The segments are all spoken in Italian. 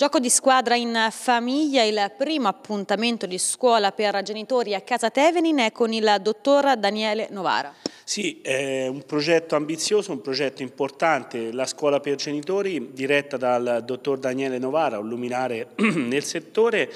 Gioco di squadra in famiglia, il primo appuntamento di scuola per genitori a Casa Tevenin è con il dottor Daniele Novara. Sì, è un progetto ambizioso, un progetto importante, la scuola per genitori diretta dal dottor Daniele Novara, un luminare nel settore,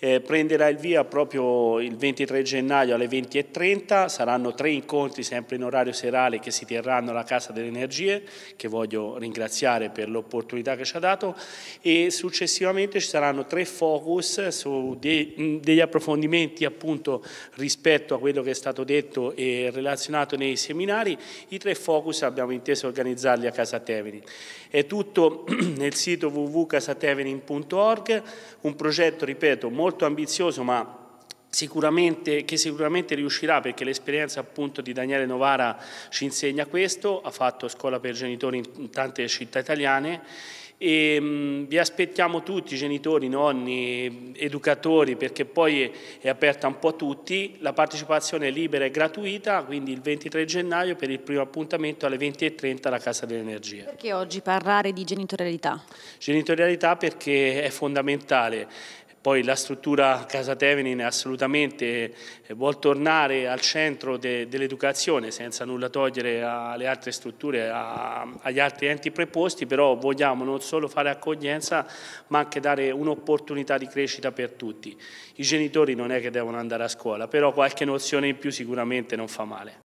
eh, prenderà il via proprio il 23 gennaio alle 20.30, saranno tre incontri sempre in orario serale che si terranno alla Casa delle Energie, che voglio ringraziare per l'opportunità che ci ha dato, e successivamente ci saranno tre focus su dei, degli approfondimenti appunto rispetto a quello che è stato detto e relazionato nei seminari, i tre focus abbiamo inteso organizzarli a Casa Teverin. È tutto nel sito www.casateverin.org, un progetto, ripeto, molto ambizioso ma Sicuramente, che sicuramente riuscirà perché l'esperienza appunto di Daniele Novara ci insegna questo, ha fatto scuola per genitori in tante città italiane e, mm, vi aspettiamo tutti, genitori, nonni, educatori, perché poi è aperta un po' a tutti, la partecipazione è libera e gratuita, quindi il 23 gennaio per il primo appuntamento alle 20.30 alla Casa dell'Energia. Perché oggi parlare di genitorialità? Genitorialità perché è fondamentale. Poi la struttura Casa Tevenin assolutamente eh, vuol tornare al centro de, dell'educazione senza nulla togliere alle altre strutture, a, agli altri enti preposti, però vogliamo non solo fare accoglienza ma anche dare un'opportunità di crescita per tutti. I genitori non è che devono andare a scuola, però qualche nozione in più sicuramente non fa male.